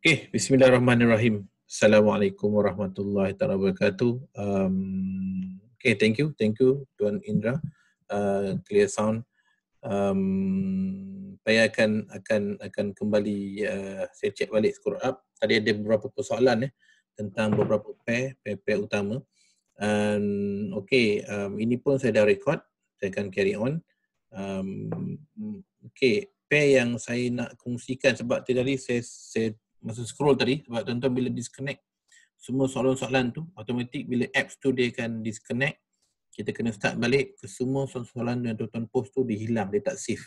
Okay, bismillahirrahmanirrahim. Assalamualaikum warahmatullahi wabarakatuh. Um, okay, thank you. Thank you, Tuan Indra. Uh, clear sound. Um, saya akan akan akan kembali uh, saya cek balik skor up. Tadi ada beberapa persoalan eh, tentang beberapa pair, pair, pair utama. Um, okay, um, ini pun saya dah record. Saya akan carry on. Um, okay, pair yang saya nak kongsikan sebab tadi saya, saya masa scroll tadi sebab tuan-tuan bila disconnect semua soalan-soalan tu automatik bila apps tu dia akan disconnect kita kena start balik ke semua soalan-soalan yang tuan-tuan post tu dihilang dia tak save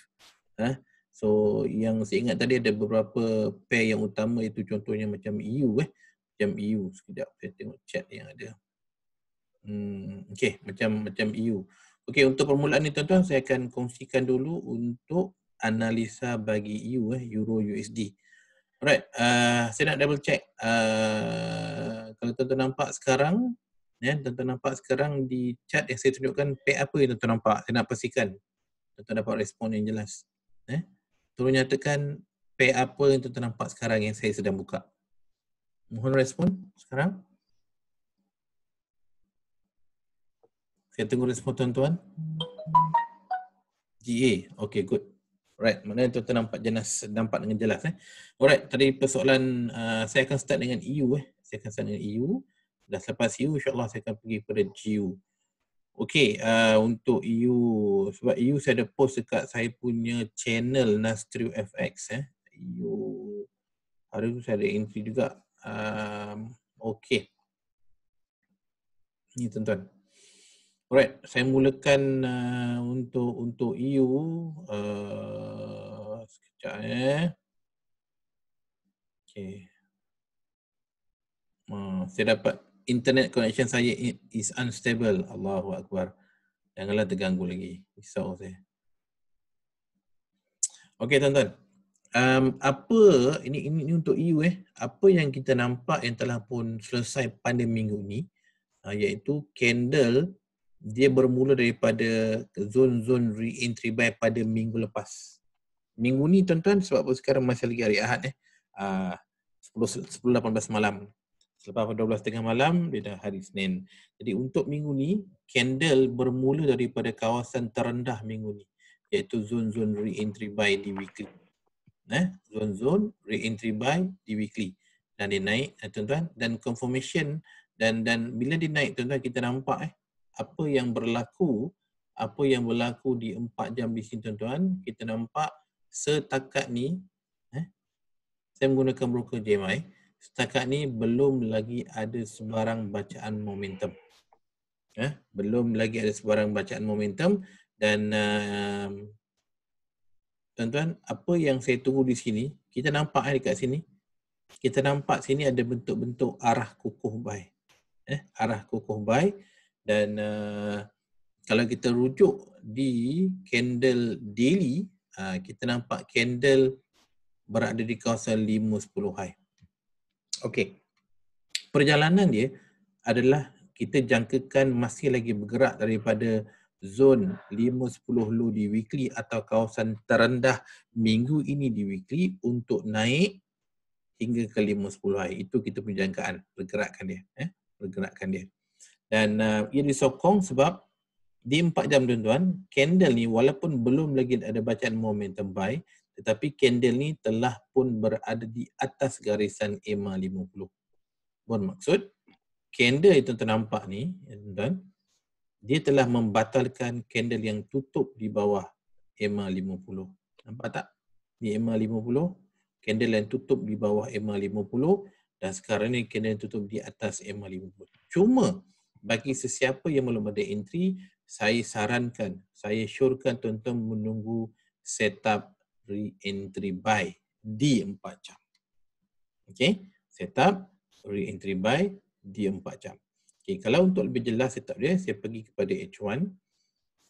eh? Ha? so yang saya ingat tadi ada beberapa pair yang utama itu contohnya macam EU eh macam EU sekejap saya tengok chat yang ada hmm, okay macam macam EU okay untuk permulaan ni tuan-tuan saya akan kongsikan dulu untuk analisa bagi EU eh euro USD Alright, uh, saya nak double check. Uh, kalau tuan-tuan nampak sekarang, ya, yeah, tuan-tuan nampak sekarang di chat yang saya tunjukkan pack apa yang tuan-tuan nampak. Saya nak pastikan tuan-tuan dapat respon yang jelas. Eh? Tolong nyatakan pack apa yang tuan-tuan nampak sekarang yang saya sedang buka. Mohon respon sekarang. Saya tunggu respon tuan-tuan. GA, okay good. Alright, mana tuan-tuan nampak jenis nampak dengan jelas eh. Alright, tadi persoalan uh, saya akan start dengan EU eh. Saya akan start dengan EU. Dah selepas EU insya-Allah saya akan pergi kepada GU. Okey, uh, untuk EU sebab EU saya ada post dekat saya punya channel Nastrio FX eh. EU hari tu saya ada entry juga. Um, okay. Okey. Ini tuan-tuan. Alright, saya mulakan uh, untuk untuk EU uh, sekejap eh. Okay. Uh, saya dapat internet connection saya is unstable. Allahu Akbar. Janganlah terganggu lagi. Risau saya. Okay tuan-tuan. Um, apa ini, ini ini untuk EU eh apa yang kita nampak yang telah pun selesai pada minggu ini uh, iaitu candle dia bermula daripada zon-zon re-entry buy pada minggu lepas. Minggu ni tuan-tuan sebab sekarang masih lagi hari Ahad eh. Uh, 10 10 18 malam. Selepas 12.30 malam dia dah hari Senin. Jadi untuk minggu ni candle bermula daripada kawasan terendah minggu ni iaitu zon-zon re-entry buy di weekly. Eh, zon-zon re-entry buy di weekly dan dia naik eh, tuan-tuan dan confirmation dan dan bila dia naik tuan-tuan kita nampak eh apa yang berlaku apa yang berlaku di empat jam di sini tuan-tuan kita nampak setakat ni eh, saya menggunakan broker JMI setakat ni belum lagi ada sebarang bacaan momentum eh, belum lagi ada sebarang bacaan momentum dan uh, tuan-tuan apa yang saya tunggu di sini kita nampak eh, dekat sini kita nampak sini ada bentuk-bentuk arah kukuh buy eh, arah kukuh buy dan uh, kalau kita rujuk di candle daily uh, kita nampak candle berada di kawasan 5-10 high Okey. perjalanan dia adalah kita jangkakan masih lagi bergerak daripada zon 5-10 low di weekly atau kawasan terendah minggu ini di weekly untuk naik hingga ke 5-10 high. Itu kita punya jangkaan pergerakan dia. Eh? Pergerakan dia dan uh, ia disokong sebab di 4 jam tuan-tuan candle ni walaupun belum lagi ada bacaan momentum buy tetapi candle ni telah pun berada di atas garisan EMA 50 maksud candle itu ternampak ni ya, tuan-tuan dia telah membatalkan candle yang tutup di bawah EMA 50 nampak tak di EMA 50 candle yang tutup di bawah EMA 50 dan sekarang ni candle yang tutup di atas EMA 50 cuma bagi sesiapa yang belum ada entry, saya sarankan, saya syorkan tuan-tuan menunggu setup re-entry buy di 4 jam. Okay, setup re-entry buy di 4 jam. Okay, kalau untuk lebih jelas setup dia, saya pergi kepada H1.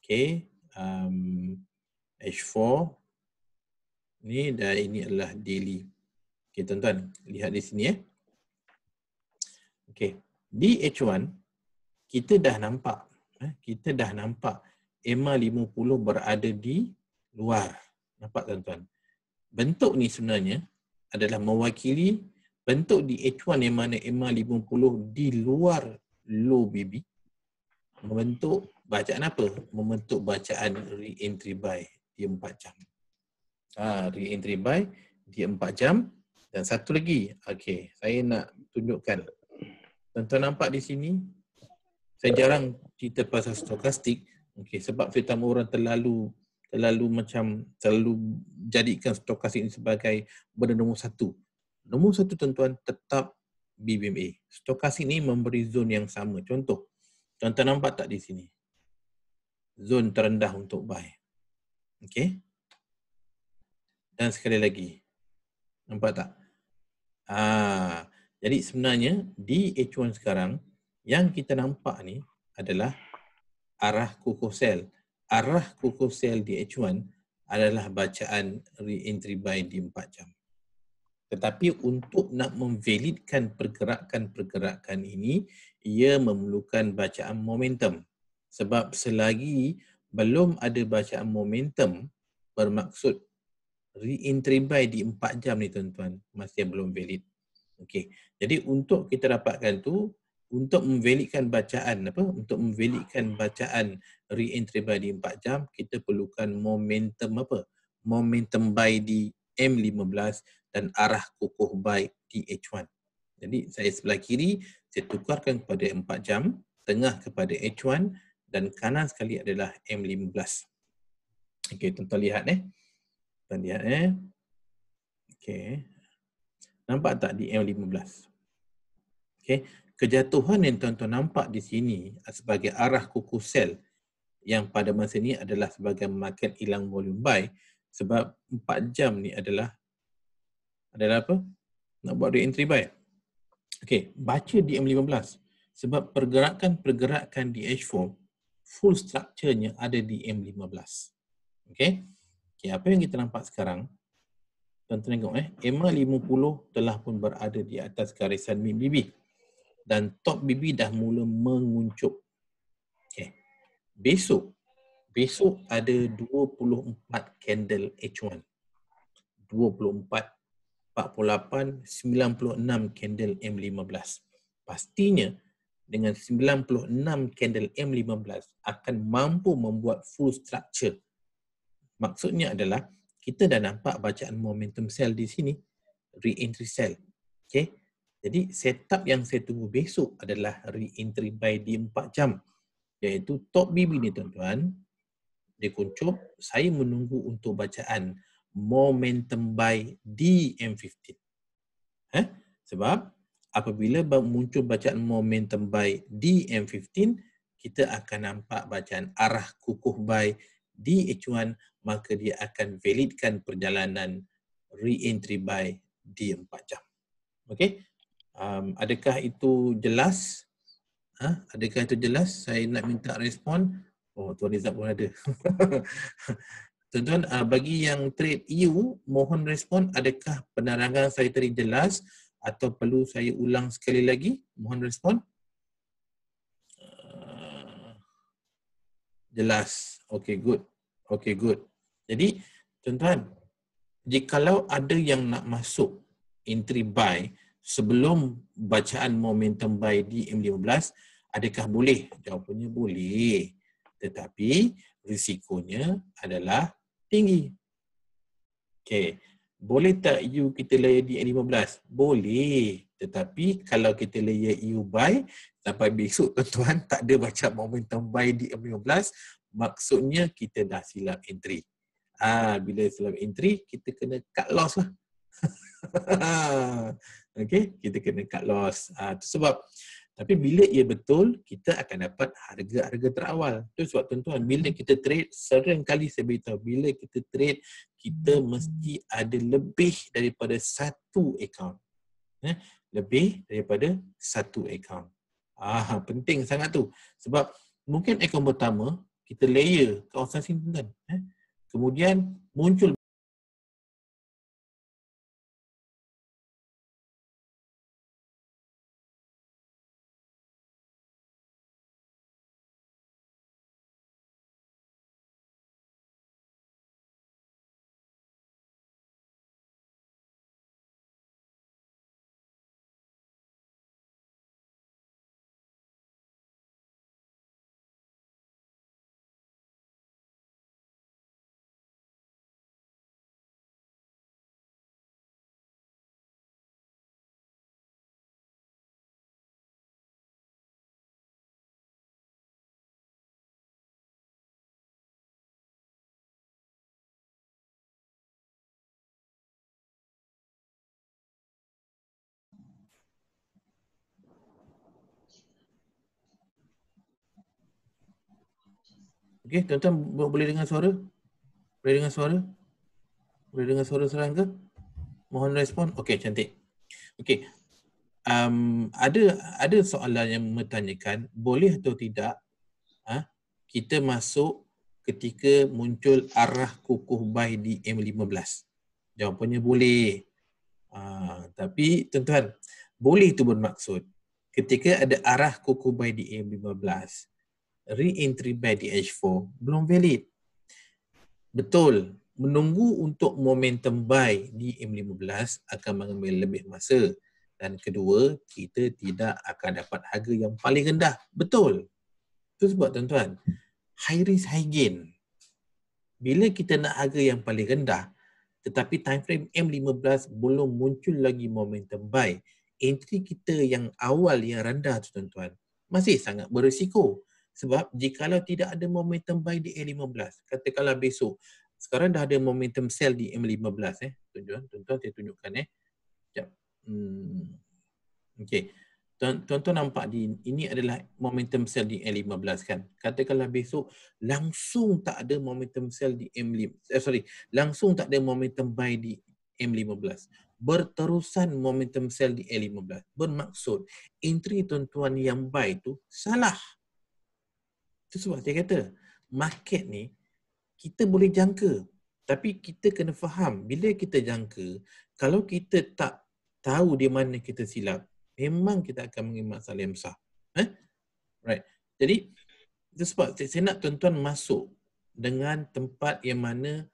Okay, um, H4. Ni dah ini adalah daily. Okay, tuan-tuan, lihat di sini eh. Okay, di H1, kita dah nampak eh, kita dah nampak EMA 50 berada di luar. Nampak tuan-tuan? Bentuk ni sebenarnya adalah mewakili bentuk di H1 yang mana EMA 50 di luar low BB membentuk bacaan apa? Membentuk bacaan re-entry buy di 4 jam. Ha, re-entry buy di 4 jam dan satu lagi. Okey, saya nak tunjukkan. Tuan-tuan nampak di sini saya jarang cerita pasal stokastik okay? sebab fitam orang terlalu terlalu macam terlalu jadikan stokastik ini sebagai benda nombor satu. Nombor satu tuan-tuan tetap BBMA. Stokastik ini memberi zon yang sama. Contoh, tuan-tuan nampak tak di sini? Zon terendah untuk buy. okay? Dan sekali lagi. Nampak tak? Ah, jadi sebenarnya di H1 sekarang, yang kita nampak ni adalah arah kukuh sel. Arah kukuh sel di H1 adalah bacaan re-entry buy di 4 jam. Tetapi untuk nak memvalidkan pergerakan-pergerakan ini, ia memerlukan bacaan momentum. Sebab selagi belum ada bacaan momentum, bermaksud re-entry buy di 4 jam ni tuan-tuan, masih belum valid. Okey. Jadi untuk kita dapatkan tu, untuk memvalidkan bacaan apa untuk memvalidkan bacaan re-entry body 4 jam kita perlukan momentum apa momentum by di M15 dan arah kukuh by TH1 jadi saya sebelah kiri saya tukarkan kepada 4 jam tengah kepada H1 dan kanan sekali adalah M15 okey tuan-tuan lihat eh tuan lihat eh okey nampak tak di M15 Okay kejatuhan yang tuan-tuan nampak di sini sebagai arah kuku sel yang pada masa ini adalah sebagai market hilang volume buy sebab 4 jam ni adalah adalah apa? Nak buat re-entry buy. okey baca di m 15 sebab pergerakan-pergerakan di H4 full structure ada di M15. okey okay, apa yang kita nampak sekarang tuan-tuan tengok eh, m 50 telah pun berada di atas garisan MIMBB dan top bibi dah mula menguncup. Okay. Besok, besok ada 24 candle H1. 24, 48, 96 candle M15. Pastinya dengan 96 candle M15 akan mampu membuat full structure. Maksudnya adalah kita dah nampak bacaan momentum sell di sini, re-entry sell. Okay. Jadi setup yang saya tunggu besok adalah re-entry by D4 jam iaitu top BB ni tuan-tuan dia kuncup, saya menunggu untuk bacaan momentum by m 15 eh? Ha? sebab apabila muncul bacaan momentum by m 15 kita akan nampak bacaan arah kukuh by DH1 maka dia akan validkan perjalanan re-entry by D4 jam okay? um, adakah itu jelas ha? adakah itu jelas saya nak minta respon oh tuan Izzat pun ada tuan-tuan uh, bagi yang trade EU, mohon respon adakah penerangan saya tadi jelas atau perlu saya ulang sekali lagi mohon respon uh, jelas. Okay, good. Okay, good. Jadi, tuan-tuan, jikalau ada yang nak masuk entry buy, sebelum bacaan momentum by DM15 adakah boleh? Jawapannya boleh. Tetapi risikonya adalah tinggi. Okay, Boleh tak you kita layar di DM15? Boleh. Tetapi kalau kita layar EU buy, sampai besok tuan-tuan tak ada baca momentum buy di DM15 maksudnya kita dah silap entry. Ah bila silap entry kita kena cut loss lah. okay, kita kena cut loss. Ha, ah, itu sebab. Tapi bila ia betul, kita akan dapat harga-harga terawal. Itu sebab tuan-tuan, bila kita trade, sering kali saya beritahu, bila kita trade, kita mesti ada lebih daripada satu account. Eh? Lebih daripada satu account. Ah, penting sangat tu. Sebab mungkin account pertama, kita layer kawasan sini Eh? Kemudian muncul Okey, eh, tuan-tuan boleh dengar suara? Boleh dengar suara? Boleh dengar suara serang ke? Mohon respon. Okey, cantik. Okey. Um, ada ada soalan yang bertanyakan boleh atau tidak ha, kita masuk ketika muncul arah kukuh bay di M15. Jawapannya boleh. Ha, tapi tuan-tuan, boleh itu bermaksud ketika ada arah kukuh bay di M15, re-entry badge H4 belum valid. Betul, menunggu untuk momentum buy di M15 akan mengambil lebih masa dan kedua, kita tidak akan dapat harga yang paling rendah. Betul. Itu sebab tuan-tuan, high risk high gain. Bila kita nak harga yang paling rendah tetapi time frame M15 belum muncul lagi momentum buy, entry kita yang awal yang rendah tu tuan-tuan masih sangat berisiko. Sebab jikalau tidak ada momentum buy di A15, katakanlah besok. Sekarang dah ada momentum sell di M15 eh. Tuan-tuan, tuan-tuan saya tunjukkan eh. Sekejap. Hmm. Okay. Tuan-tuan nampak di ini adalah momentum sell di M15 kan. Katakanlah besok langsung tak ada momentum sell di M5. Eh, sorry, langsung tak ada momentum buy di M15. Berterusan momentum sell di M15. Bermaksud entry tuan-tuan yang buy tu salah. Itu sebab saya kata market ni kita boleh jangka tapi kita kena faham bila kita jangka kalau kita tak tahu di mana kita silap memang kita akan mengalami masalah yang besar. Eh? Right. Jadi itu sebab saya nak tuan-tuan masuk dengan tempat yang mana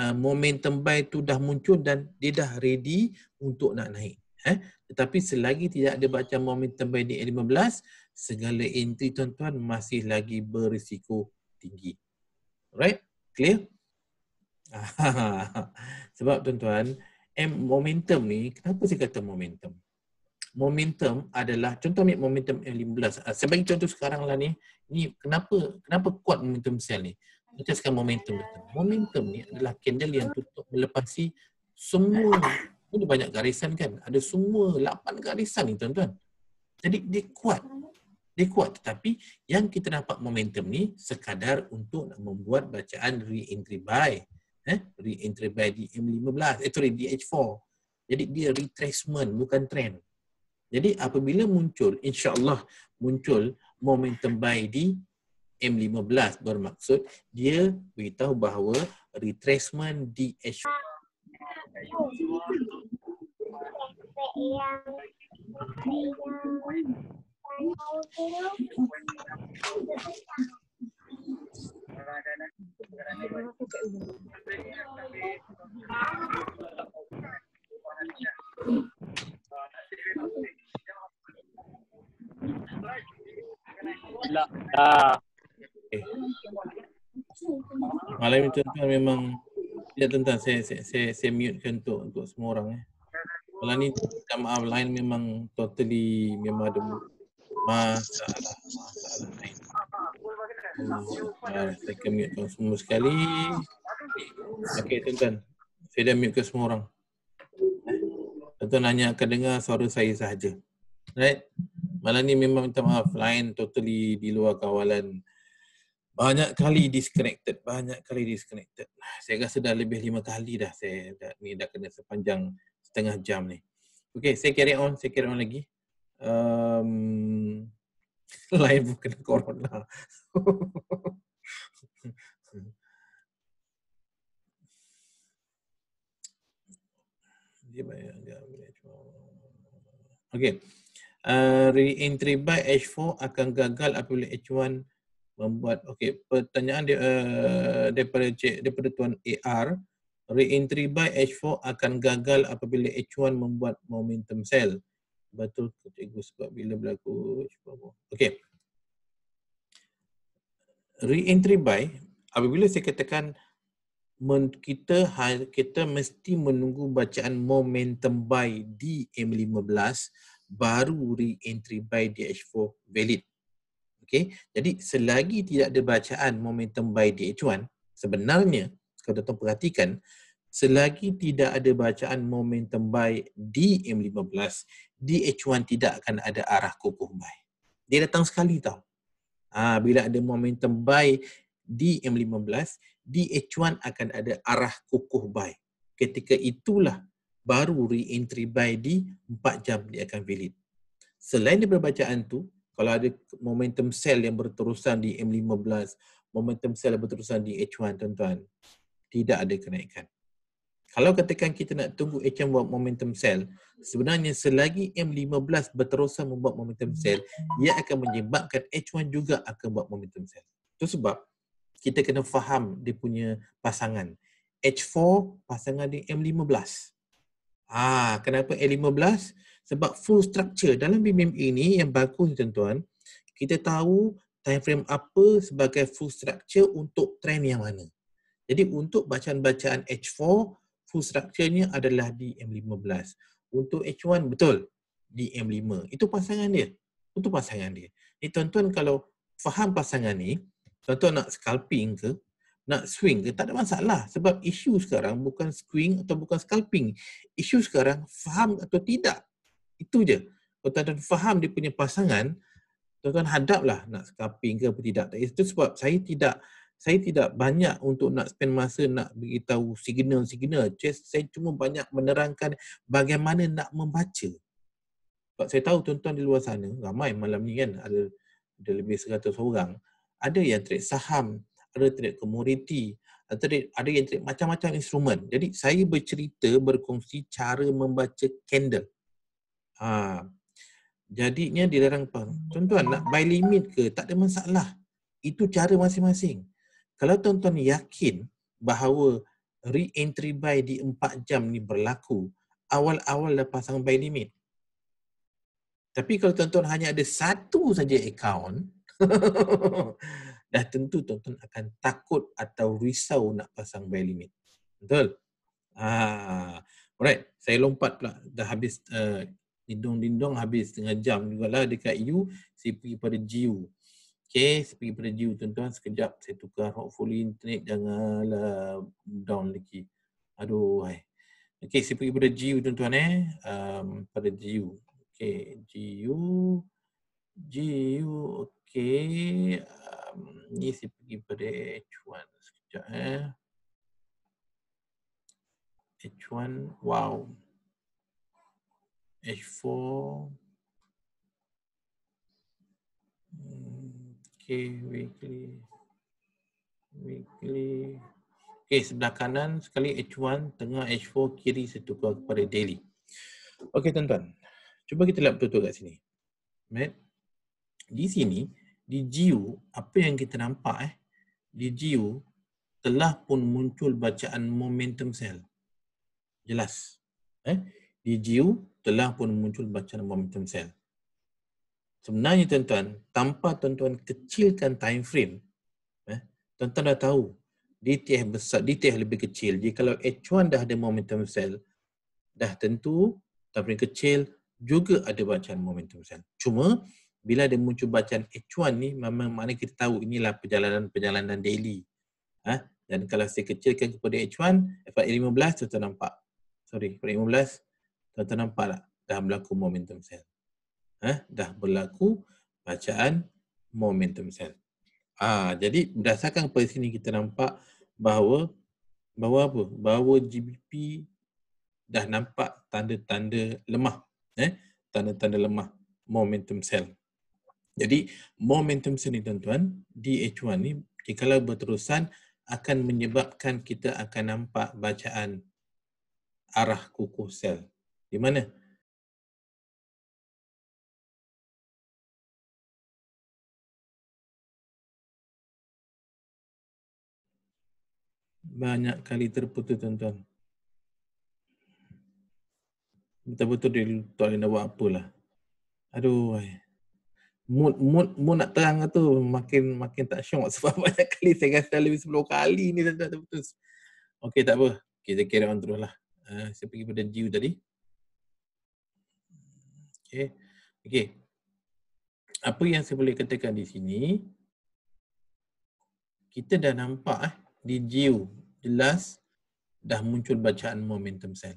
uh, momentum buy tu dah muncul dan dia dah ready untuk nak naik. Eh? Tetapi selagi tidak ada baca momentum binding yang 15, segala entry tuan-tuan masih lagi berisiko tinggi. Right? Clear? Sebab tuan-tuan, eh, momentum ni, kenapa saya kata momentum? Momentum adalah, contoh ambil momentum M15. Ah, Sebagai contoh sekarang lah ni, ni kenapa kenapa kuat momentum sel ni? Kita sekarang momentum. Momentum ni adalah candle yang tutup melepasi semua ini banyak garisan kan ada semua lapan garisan ni tuan-tuan jadi dia kuat dia kuat tetapi yang kita dapat momentum ni sekadar untuk nak membuat bacaan re-entry buy, eh re-entry buy di M15 eh sorry di H4 jadi dia retracement bukan trend jadi apabila muncul insyaallah muncul momentum buy di M15 bermaksud dia beritahu bahawa retracement di H4 Oh, Malam ini memang tidak ya tuan saya, saya, saya, saya mute untuk, untuk semua orang eh. Malah ni jamaah lain memang totally memang ada masalah masalah lain. Oh, right. saya mute semua sekali. Okay tuan-tuan. Saya dah mute ke semua orang. Tuan-tuan hanya akan dengar suara saya sahaja. Right? Malah ni memang minta maaf. Lain totally di luar kawalan. Banyak kali disconnected. Banyak kali disconnected. Saya rasa dah lebih lima kali dah saya dah, ni dah kena sepanjang setengah jam ni. Okay, saya carry on, saya carry on lagi. Um, lain pun kena corona. Dia bayar Okay. Uh, re-entry by H4 akan gagal apabila H1 membuat Okay, pertanyaan dia uh, daripada cik, daripada tuan AR Re-entry by H4 akan gagal apabila H1 membuat momentum sell, Betul ke cikgu sebab bila berlaku H4. Okay. Re-entry by, apabila saya katakan kita ha, kita mesti menunggu bacaan momentum buy di M15 baru re-entry buy di H4 valid. Okay. Jadi selagi tidak ada bacaan momentum buy di H1, sebenarnya kalau tuan perhatikan selagi tidak ada bacaan momentum buy di M15 di H1 tidak akan ada arah kukuh buy dia datang sekali tau ha, bila ada momentum buy di M15 di H1 akan ada arah kukuh buy ketika itulah baru re-entry buy di 4 jam dia akan valid selain daripada bacaan tu kalau ada momentum sell yang berterusan di M15 momentum sell berterusan di H1 tuan-tuan tidak ada kenaikan. Kalau katakan kita nak tunggu HM buat momentum sell, sebenarnya selagi M15 berterusan membuat momentum sell, ia akan menyebabkan H1 juga akan buat momentum sell. Itu sebab kita kena faham dia punya pasangan. H4 pasangan dengan M15. Ah, kenapa M15? Sebab full structure dalam BMM ini yang bagus tuan-tuan, kita tahu time frame apa sebagai full structure untuk trend yang mana. Jadi untuk bacaan-bacaan H4 full structure-nya adalah m 15 Untuk H1 betul di m 5 Itu pasangan dia. Itu pasangan dia. Ni tuan-tuan kalau faham pasangan ni, tuan-tuan nak scalping ke, nak swing ke, tak ada masalah. Sebab isu sekarang bukan swing atau bukan scalping. Isu sekarang faham atau tidak. Itu je. Kalau tuan-tuan faham dia punya pasangan, tuan-tuan hadaplah nak scalping ke atau tidak. Itu sebab saya tidak saya tidak banyak untuk nak spend masa nak beritahu signal-signal. saya cuma banyak menerangkan bagaimana nak membaca. Sebab saya tahu tuan-tuan di luar sana, ramai malam ni kan, ada, ada lebih 100 orang. Ada yang trade saham, ada trade komoditi, ada, ada yang trade macam-macam instrumen. Jadi saya bercerita, berkongsi cara membaca candle. Ha. Jadinya dilarang apa? Tuan-tuan nak buy limit ke? Tak ada masalah. Itu cara masing-masing kalau tuan-tuan yakin bahawa re-entry buy di 4 jam ni berlaku awal-awal dah pasang buy limit. Tapi kalau tuan-tuan hanya ada satu saja account, dah tentu tuan-tuan akan takut atau risau nak pasang buy limit. Betul? Ah, alright. Saya lompat pula. Dah habis uh, eh, lindung dindong habis setengah jam juga lah dekat you. Saya pergi pada GU. Okay, speaking pada you tuan-tuan, sekejap saya tukar hopefully internet janganlah down lagi. Aduh, hai. Okay, saya pergi pada GU tuan-tuan eh. Um, pada GU. Okay, GU. GU, okay. Um, ni saya pergi pada H1 sekejap eh. H1, wow. H4, okay, weekly weekly okay, sebelah kanan sekali H1 tengah H4 kiri setukar kepada daily Okay, tuan-tuan cuba kita lihat betul-betul kat sini right di sini di GU apa yang kita nampak eh di GU telah pun muncul bacaan momentum sell. jelas eh di GU telah pun muncul bacaan momentum sell sebenarnya tuan-tuan tanpa tuan-tuan kecilkan time frame eh tuan-tuan dah tahu DTF besar DTF lebih kecil jadi kalau H1 dah ada momentum sell dah tentu time frame kecil juga ada bacaan momentum sell cuma bila dia muncul bacaan H1 ni memang makna kita tahu inilah perjalanan-perjalanan daily eh dan kalau saya kecilkan kepada H1 F15 tuan-tuan nampak sorry F15 tuan-tuan nampak tak dah berlaku momentum sell eh, dah berlaku bacaan momentum sense. Ah, jadi berdasarkan pada sini kita nampak bahawa bahawa apa? Bahawa GBP dah nampak tanda-tanda lemah. Eh? Tanda-tanda lemah momentum cell. Jadi momentum cell ni tuan-tuan di H1 ni jika berterusan akan menyebabkan kita akan nampak bacaan arah kukuh sel. Di mana? banyak kali terputus tuan-tuan. Betul-betul dia tak boleh nak buat apalah. Aduh. Ay. Mood, mood, mood nak terang lah tu makin makin tak syok sebab banyak kali saya rasa lebih 10 kali ni tuan-tuan terputus. Okey tak apa. Kita carry on terus lah. Uh, ah, saya pergi pada Jiu tadi. Okey. Okey. Apa yang saya boleh katakan di sini kita dah nampak eh di Jiu jelas dah muncul bacaan momentum cell.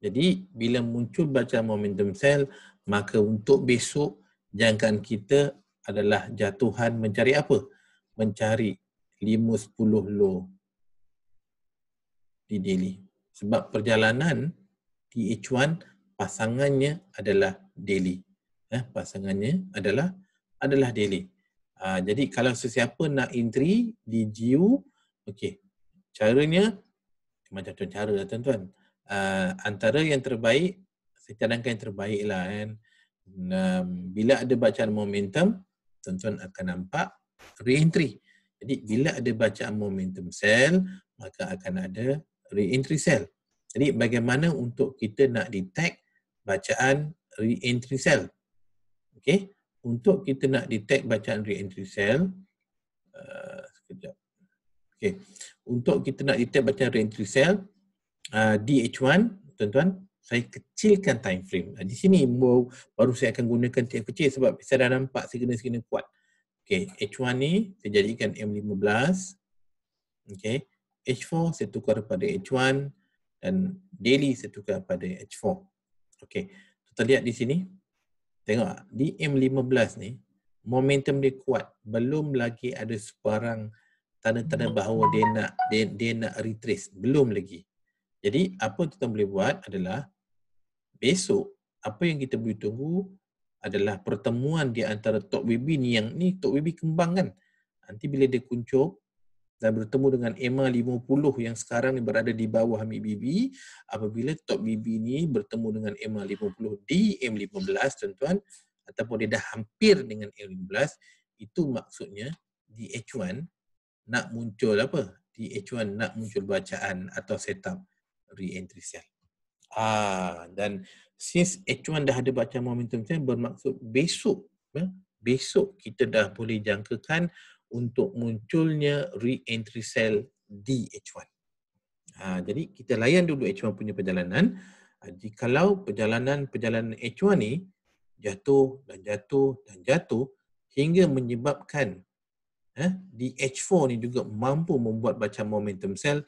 Jadi bila muncul bacaan momentum cell, maka untuk besok jangkaan kita adalah jatuhan mencari apa? Mencari 5-10 low di daily. Sebab perjalanan di H1 pasangannya adalah daily. Eh, pasangannya adalah adalah daily. Aa, ah, jadi kalau sesiapa nak entry di GU, okey, Caranya macam-macam cara lah tuan-tuan. Uh, antara yang terbaik, saya cadangkan yang terbaik lah kan. Um, bila ada bacaan momentum, tuan-tuan akan nampak re-entry. Jadi bila ada bacaan momentum sell maka akan ada re-entry sel. Jadi bagaimana untuk kita nak detect bacaan re-entry sel? Okay. Untuk kita nak detect bacaan re-entry sel, uh, sekejap. Okay untuk kita nak detect macam reentry cell uh, DH1 tuan-tuan saya kecilkan time frame. Uh, di sini baru, baru saya akan gunakan tiap kecil sebab saya dah nampak segena-segena kuat. Okay, H1 ni saya jadikan M15. Okay, H4 saya tukar pada H1 dan daily saya tukar pada H4. Okay, kita lihat di sini. Tengok di M15 ni momentum dia kuat. Belum lagi ada sebarang tanda-tanda bahawa dia nak dia, dia nak retrace belum lagi. Jadi apa kita boleh buat adalah besok apa yang kita boleh tunggu adalah pertemuan di antara Tok Bibi ni yang ni Tok Bibi kembang kan. Nanti bila dia kuncup dan bertemu dengan Emma 50 yang sekarang ni berada di bawah Hamid Bibi, apabila Tok Bibi ni bertemu dengan Emma 50 di M15 tuan-tuan ataupun dia dah hampir dengan M15, itu maksudnya di H1 nak muncul apa TH1 nak muncul bacaan atau setup re-entry cell ah dan since H1 dah ada bacaan momentum cell bermaksud besok ya, besok kita dah boleh jangkakan untuk munculnya re-entry cell di H1 ah, jadi kita layan dulu H1 punya perjalanan ah, Jikalau perjalanan-perjalanan H1 ni jatuh dan jatuh dan jatuh hingga menyebabkan eh, di H4 ni juga mampu membuat baca momentum sell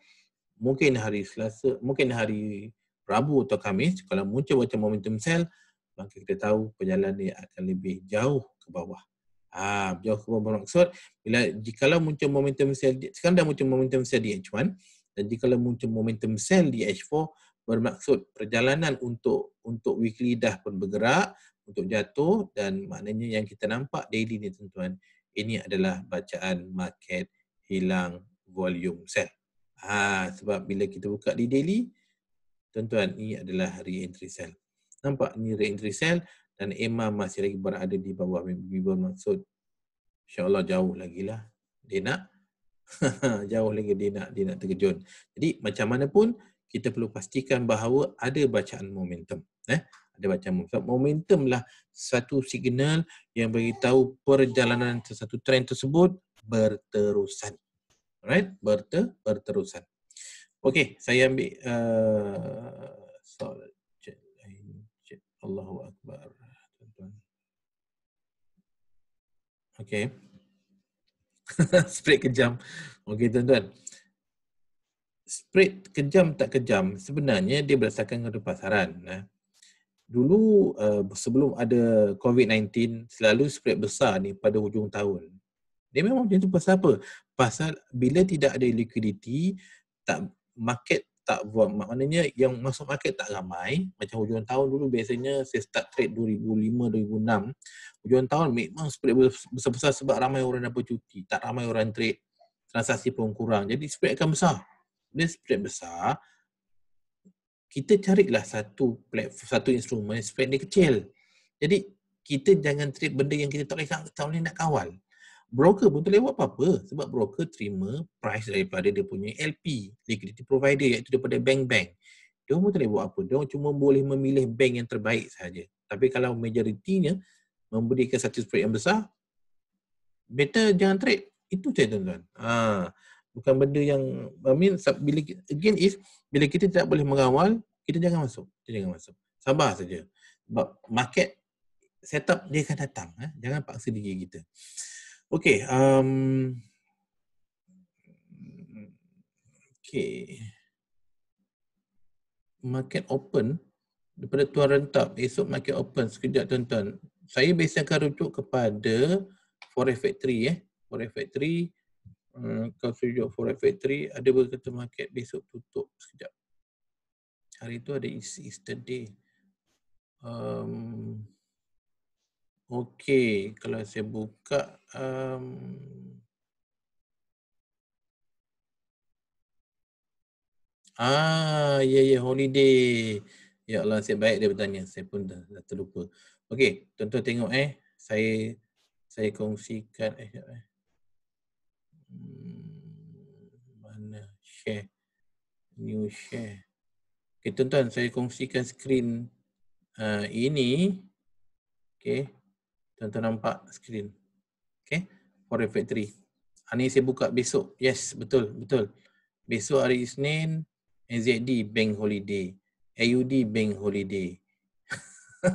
mungkin hari Selasa, mungkin hari Rabu atau Khamis kalau muncul baca momentum sell maka kita tahu perjalanan ni akan lebih jauh ke bawah. Ah, ha, jauh ke bawah maksud bila jikalau muncul momentum sell sekarang dah muncul momentum sell di H1 dan jikalau muncul momentum sell di H4 bermaksud perjalanan untuk untuk weekly dah pun bergerak untuk jatuh dan maknanya yang kita nampak daily ni tuan-tuan ini adalah bacaan market hilang volume sell. Ha, sebab bila kita buka di daily, tuan-tuan, ini adalah re-entry sell. Nampak ni re-entry sell dan EMA masih lagi berada di bawah bimbang maksud. InsyaAllah jauh lagi lah. Dia nak jauh lagi dia nak dia nak terkejut. Jadi macam mana pun kita perlu pastikan bahawa ada bacaan momentum. Eh? ada macam mum. momentum lah satu signal yang bagi tahu perjalanan satu trend tersebut berterusan. Alright, Berter, berterusan. Okey, saya ambil uh, soalan. Allahu Akbar. Okey. Spread kejam. Okey, tuan-tuan. Spread kejam tak kejam, sebenarnya dia berdasarkan kepada pasaran. Eh dulu uh, sebelum ada COVID-19 selalu spread besar ni pada hujung tahun. Dia memang macam tu pasal apa? Pasal bila tidak ada liquidity, tak market tak buat maknanya yang masuk market tak ramai macam hujung tahun dulu biasanya saya start trade 2005 2006 hujung tahun memang spread besar-besar sebab ramai orang dapat cuti tak ramai orang trade transaksi pun kurang jadi spread akan besar bila spread besar kita carilah satu platform, satu instrumen spread dia kecil. Jadi kita jangan trade benda yang kita tak boleh, tak boleh nak kawal. Broker pun boleh buat apa-apa sebab broker terima price daripada dia punya LP, liquidity provider iaitu daripada bank-bank. Dia pun boleh buat apa. Dia cuma boleh memilih bank yang terbaik saja. Tapi kalau majoritinya memberikan satu spread yang besar, better jangan trade. Itu saja tuan-tuan. Ha bukan benda yang I mean bila again if bila kita tak boleh mengawal kita jangan masuk kita jangan masuk sabar saja sebab market setup dia akan datang eh? jangan paksa diri kita okey um okey market open daripada tuan rentap esok market open sekejap tuan-tuan saya biasakan rujuk kepada forex factory eh forex factory Coffee Job for Factory ada berkata market besok tutup sekejap. Hari tu ada Easter Day. Um, okay, kalau saya buka um, Ah, ya yeah, ya yeah, holiday. Ya Allah, saya baik dia bertanya. Saya pun dah, dah terlupa. Okey, tuan-tuan tengok eh. Saya saya kongsikan eh. eh. Hmm, mana share new share okey tuan-tuan saya kongsikan screen uh, ini okey tuan-tuan nampak screen, okey for factory ani ah, saya buka besok yes betul betul besok hari isnin NZD bank holiday AUD bank holiday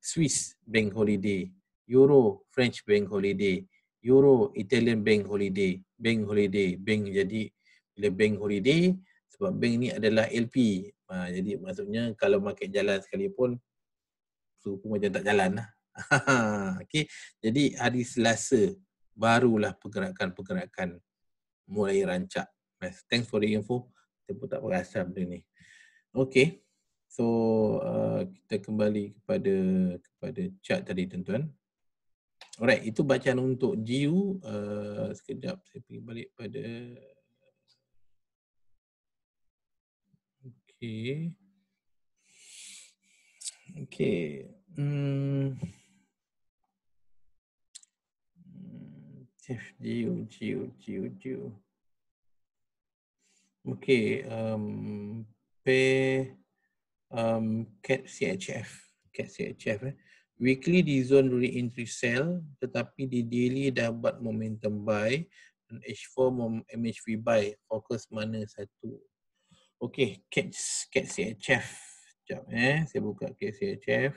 Swiss bank holiday euro french bank holiday euro italian bank holiday bank holiday bank jadi bila bank holiday sebab bank ni adalah LP ha, jadi maksudnya kalau market jalan sekalipun so pun macam tak jalan lah okay. jadi hari Selasa barulah pergerakan-pergerakan mulai rancak thanks for the info saya pun tak berasa benda ni Okay, so uh, kita kembali kepada kepada chat tadi tuan-tuan. Alright, itu bacaan untuk GU. Uh, eh, sekejap, saya pergi balik pada... Okay. Okay. Hmm. GU, GU, GU, GU. Okay. Um, P... Um, CAT CHF. CAT CHF, eh weekly di zone re-entry sell tetapi di daily dapat momentum buy dan H4 MHV buy fokus mana satu Okey, catch catch CHF Sekejap eh, saya buka catch CHF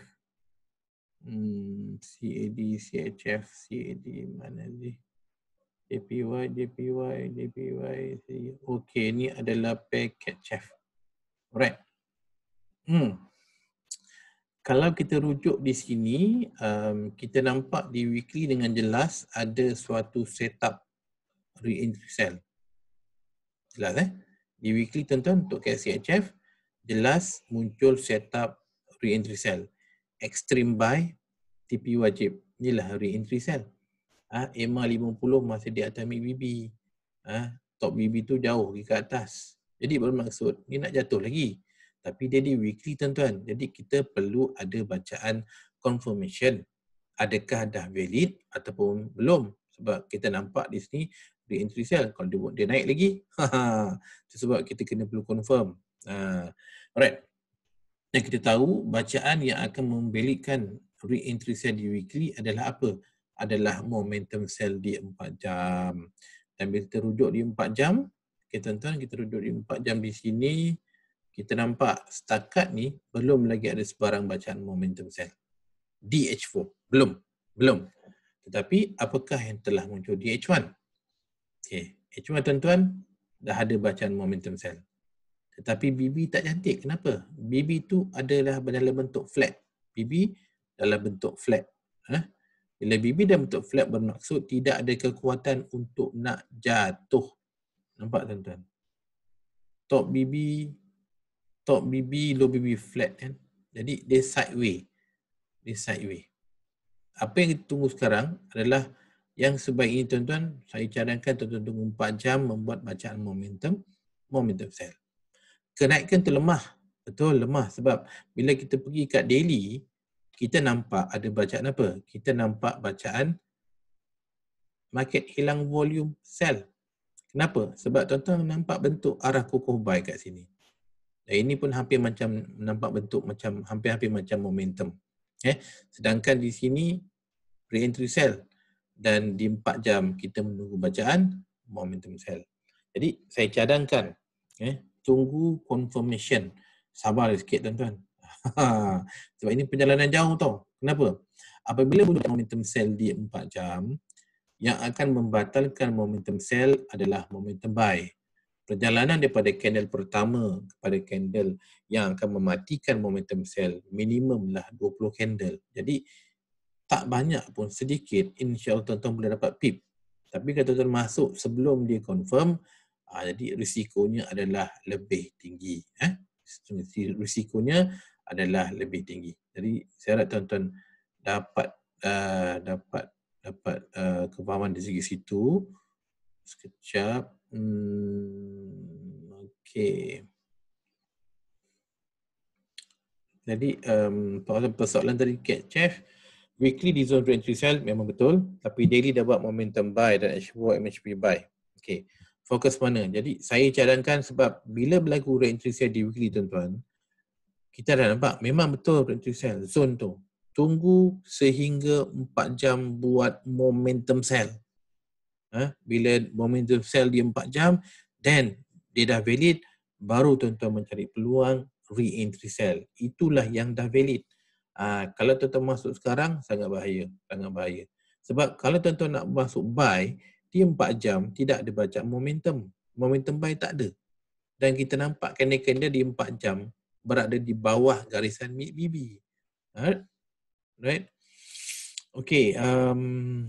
hmm, CAD, CHF, CAD mana ni JPY, JPY, JPY Okay, ni adalah pair catch CHF Alright Hmm, kalau kita rujuk di sini, um, kita nampak di weekly dengan jelas ada suatu setup re-entry sell. Jelas eh? Di weekly tuan-tuan untuk KCHF, jelas muncul setup re-entry sell. Extreme buy, TP wajib. Inilah re-entry cell. Ha, EMA 50 masih di atas mid BB. Ha, ah, top BB tu jauh ke atas. Jadi bermaksud ni nak jatuh lagi tapi dia di weekly tuan-tuan. Jadi kita perlu ada bacaan confirmation adakah dah valid ataupun belum sebab kita nampak di sini di entry cell kalau dia, dia naik lagi ha sebab kita kena perlu confirm ha uh, alright dan kita tahu bacaan yang akan membelikkan re-entry cell di weekly adalah apa adalah momentum cell di 4 jam dan bila kita rujuk di 4 jam kita okay, tuan-tuan kita rujuk di 4 jam di sini kita nampak setakat ni belum lagi ada sebarang bacaan momentum cell. DH4. Belum. Belum. Tetapi apakah yang telah muncul di H1? Okay. H1 tuan-tuan dah ada bacaan momentum cell. Tetapi BB tak cantik. Kenapa? BB tu adalah dalam bentuk flat. BB dalam bentuk flat. Eh? Bila BB dalam bentuk flat bermaksud tidak ada kekuatan untuk nak jatuh. Nampak tuan-tuan? Top BB top BB, low BB flat kan. Jadi dia sideway. Dia sideway. Apa yang kita tunggu sekarang adalah yang sebaik ini tuan-tuan, saya cadangkan tuan-tuan tunggu 4 jam membuat bacaan momentum, momentum sell. Kenaikan terlemah. Betul, lemah. Sebab bila kita pergi kat daily, kita nampak ada bacaan apa? Kita nampak bacaan market hilang volume sell. Kenapa? Sebab tuan-tuan nampak bentuk arah kukuh buy kat sini. Dan ini pun hampir macam nampak bentuk macam hampir-hampir macam momentum. Eh, sedangkan di sini pre entry sell dan di 4 jam kita menunggu bacaan momentum sell. Jadi saya cadangkan eh, tunggu confirmation. Sabar sikit tuan-tuan. Sebab ini perjalanan jauh tau. Kenapa? Apabila bunyi momentum sell di 4 jam, yang akan membatalkan momentum sell adalah momentum buy perjalanan daripada candle pertama kepada candle yang akan mematikan momentum sell minimum lah 20 candle. Jadi tak banyak pun sedikit insyaAllah tuan-tuan boleh dapat pip. Tapi kalau tuan-tuan masuk sebelum dia confirm, aa, ah, jadi risikonya adalah lebih tinggi. Eh? Risikonya adalah lebih tinggi. Jadi saya harap tuan-tuan dapat aa, ah, dapat dapat aa, ah, kefahaman di segi situ. Sekejap. Hmm, okay. Jadi um, persoalan dari Cat Chef Weekly di zone 23 sell memang betul Tapi daily dah buat momentum buy dan H4 MHP buy Okay, fokus mana? Jadi saya cadangkan sebab bila berlaku re-entry sell di weekly tuan-tuan Kita dah nampak memang betul re-entry sell zone tu Tunggu sehingga 4 jam buat momentum sell Eh, bila momentum sell di 4 jam, then dia dah valid, baru tuan-tuan mencari peluang re-entry sell. Itulah yang dah valid. Ha, kalau tuan-tuan masuk sekarang, sangat bahaya. Sangat bahaya. Sebab kalau tuan-tuan nak masuk buy, di 4 jam, tidak ada baca momentum. Momentum buy tak ada. Dan kita nampak candle-candle di 4 jam berada di bawah garisan mid BB. Right? Right? Okay. Um,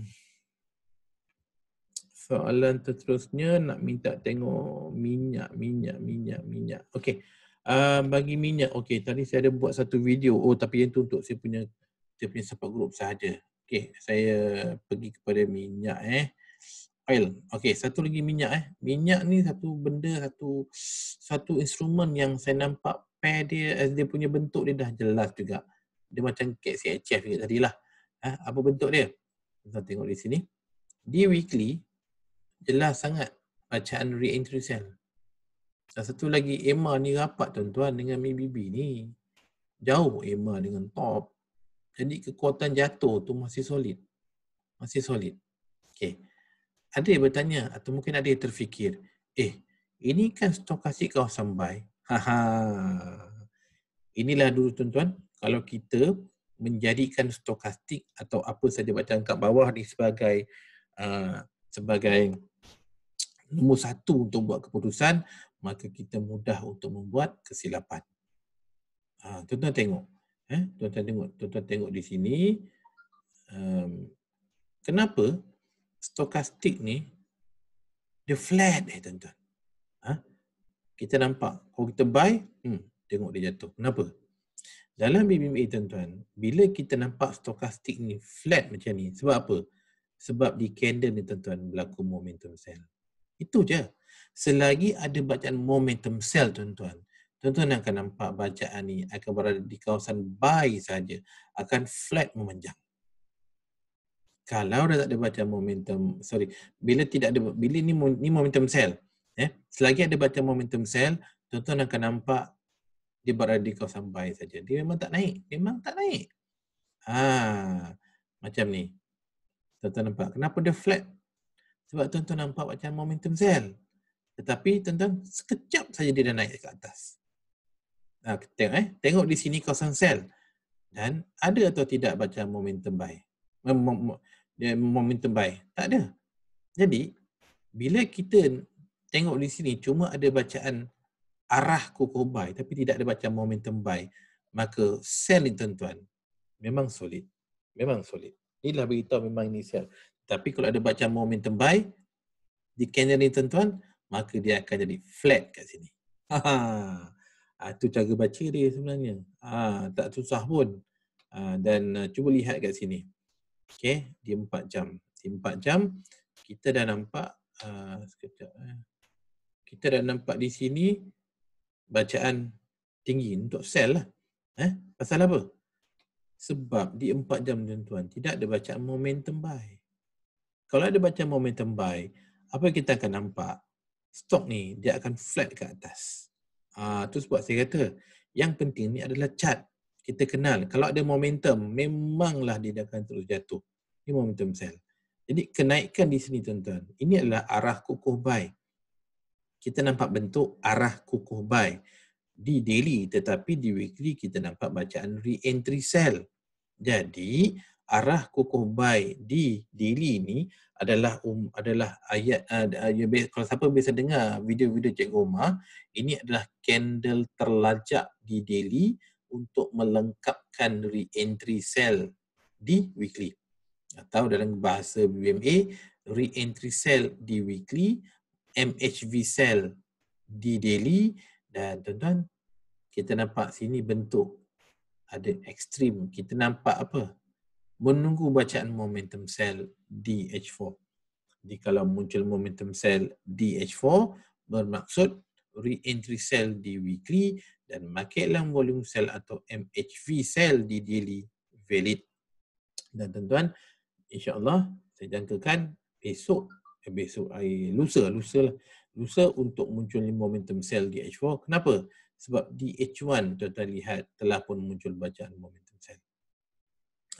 soalan seterusnya nak minta tengok minyak, minyak, minyak, minyak. Okey. Uh, ah, bagi minyak, okey. Tadi saya ada buat satu video. Oh, tapi yang tu untuk saya punya saya punya support group saja. Okey, saya pergi kepada minyak eh. Oil. Okey, satu lagi minyak eh. Minyak ni satu benda, satu satu instrumen yang saya nampak pair dia as eh, dia punya bentuk dia dah jelas juga. Dia macam KCHF juga tadilah. Eh, ha, apa bentuk dia? Kita tengok di sini. Di weekly, jelas sangat bacaan re-entry cell. Dan satu lagi, Emma ni rapat tuan-tuan dengan Mi Bibi ni. Jauh Emma dengan top. Jadi kekuatan jatuh tu masih solid. Masih solid. Okay. Ada yang bertanya atau mungkin ada yang terfikir. Eh, ini kan stokasi kau sampai. Haha. Inilah dulu tuan-tuan. Kalau kita menjadikan stokastik atau apa saja bacaan kat bawah ni sebagai uh, sebagai nombor satu untuk buat keputusan, maka kita mudah untuk membuat kesilapan. Ha, tuan-tuan ha, tengok. Eh, tuan-tuan tengok. Tuan-tuan tengok di sini. Um, kenapa stokastik ni dia flat eh tuan-tuan. Ha? Kita nampak. Kalau kita buy, hmm, tengok dia jatuh. Kenapa? Dalam BBMA tuan-tuan, bila kita nampak stokastik ni flat macam ni, sebab apa? Sebab di candle ni tuan-tuan berlaku momentum sell. Itu je. Selagi ada bacaan momentum sell, tuan-tuan. Tuan-tuan akan nampak bacaan ni akan berada di kawasan buy saja Akan flat memanjang. Kalau dah tak ada bacaan momentum, sorry. Bila tidak ada, bila ni, ni momentum sell, Eh? Selagi ada bacaan momentum sell, tuan-tuan akan nampak dia berada di kawasan buy saja. Dia memang tak naik. dia Memang tak naik. Ah macam ni. Tuan-tuan nampak. Kenapa dia flat? Sebab tuan-tuan nampak macam momentum sel. Tetapi tuan-tuan sekejap saja dia dah naik ke atas. Nah, tengok eh. Tengok di sini kosong sel. Dan ada atau tidak baca momentum buy. Mem momentum buy. Tak ada. Jadi, bila kita tengok di sini cuma ada bacaan arah kuku buy tapi tidak ada bacaan momentum buy. Maka sel ni tuan-tuan memang solid. Memang solid. Inilah beritahu memang ini sel. Tapi kalau ada bacaan momentum buy di candle ni tuan-tuan, maka dia akan jadi flat kat sini. Ha, itu ha. ah, cara baca dia sebenarnya. Ha, tak susah pun. Ha, dan uh, cuba lihat kat sini. Okay, di 4 jam. Di 4 jam, kita dah nampak uh, sekejap. Eh. Kita dah nampak di sini bacaan tinggi untuk sell lah. Eh? Pasal apa? Sebab di 4 jam tuan-tuan, tidak ada bacaan momentum buy kalau ada baca momentum buy, apa kita akan nampak? Stok ni dia akan flat ke atas. Ah uh, tu sebab saya kata yang penting ni adalah chart. Kita kenal kalau ada momentum memanglah dia akan terus jatuh. Ini momentum sell. Jadi kenaikan di sini tuan-tuan. Ini adalah arah kukuh buy. Kita nampak bentuk arah kukuh buy di daily tetapi di weekly kita nampak bacaan re-entry sell. Jadi arah kukuh bai di diri ni adalah um, adalah ayat uh, kalau siapa biasa dengar video-video Cikgu Omar ini adalah candle terlajak di daily untuk melengkapkan re-entry cell di weekly atau dalam bahasa BMA re-entry cell di weekly MHV cell di daily dan tuan-tuan kita nampak sini bentuk ada ekstrim kita nampak apa menunggu bacaan momentum sel DH4. Jadi kalau muncul momentum sel DH4 bermaksud re-entry sel di weekly dan market long volume sel atau MHV sel di daily valid. Dan tuan-tuan, insyaAllah saya jangkakan besok, eh besok, ay, eh, lusa, lusa lah. Lusa untuk muncul momentum sel dh 4 Kenapa? Sebab dh 1 tuan-tuan lihat telah pun muncul bacaan momentum.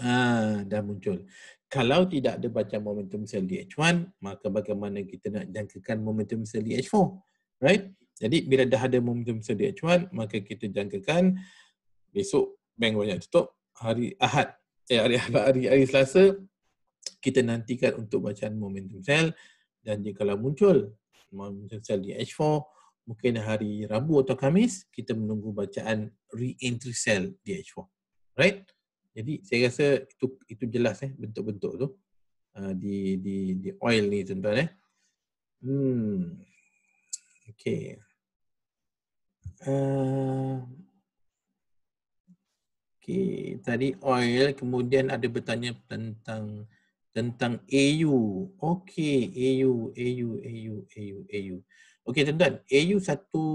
Ah, dah muncul. Kalau tidak ada bacaan momentum sel di H1, maka bagaimana kita nak jangkakan momentum sel di H4? Right? Jadi bila dah ada momentum sel di H1, maka kita jangkakan besok bank banyak tutup, hari Ahad, eh, hari Ahad, hari, hari Selasa, kita nantikan untuk bacaan momentum sel dan jika kalau muncul momentum sel di H4, mungkin hari Rabu atau Kamis, kita menunggu bacaan re-entry sel di H4. Right? Jadi saya rasa itu itu jelas eh bentuk-bentuk tu uh, di di di oil ni tuan-tuan eh. Hmm. Okey. Uh, ah. okay. tadi oil kemudian ada bertanya tentang tentang AU. Okey, AU, AU, AU, AU, AU. Okey, tuan-tuan, AU satu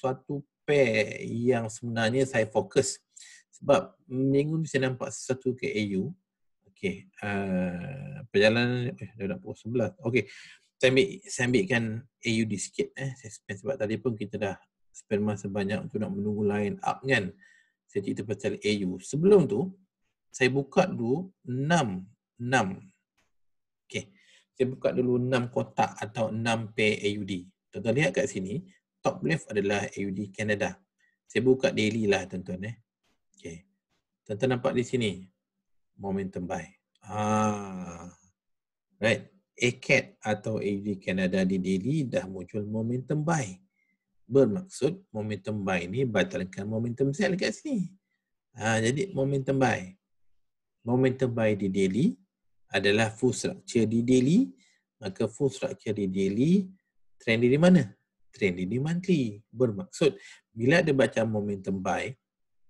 satu pair yang sebenarnya saya fokus. Sebab minggu ni saya nampak satu ke AU. Okey. Uh, perjalanan eh dah nak pukul 11. Okey. Saya ambil saya ambilkan AUD sikit eh. Saya spend sebab tadi pun kita dah spend masa banyak untuk nak menunggu line up kan. Saya cerita pasal AU. Sebelum tu saya buka dulu 6 6 saya buka dulu 6 kotak atau 6 pair AUD. tuan lihat kat sini, top left adalah AUD Canada. Saya buka daily lah tuan-tuan eh. Okay. tuan nampak di sini? Momentum buy. Ah. Right. ACAT atau AUD Canada di daily dah muncul momentum buy. Bermaksud momentum buy ni batalkan momentum sell kat sini. Ha, jadi momentum buy. Momentum buy di daily adalah full structure di daily. Maka full structure di daily trend di mana? Trend di monthly. Bermaksud bila ada baca momentum buy,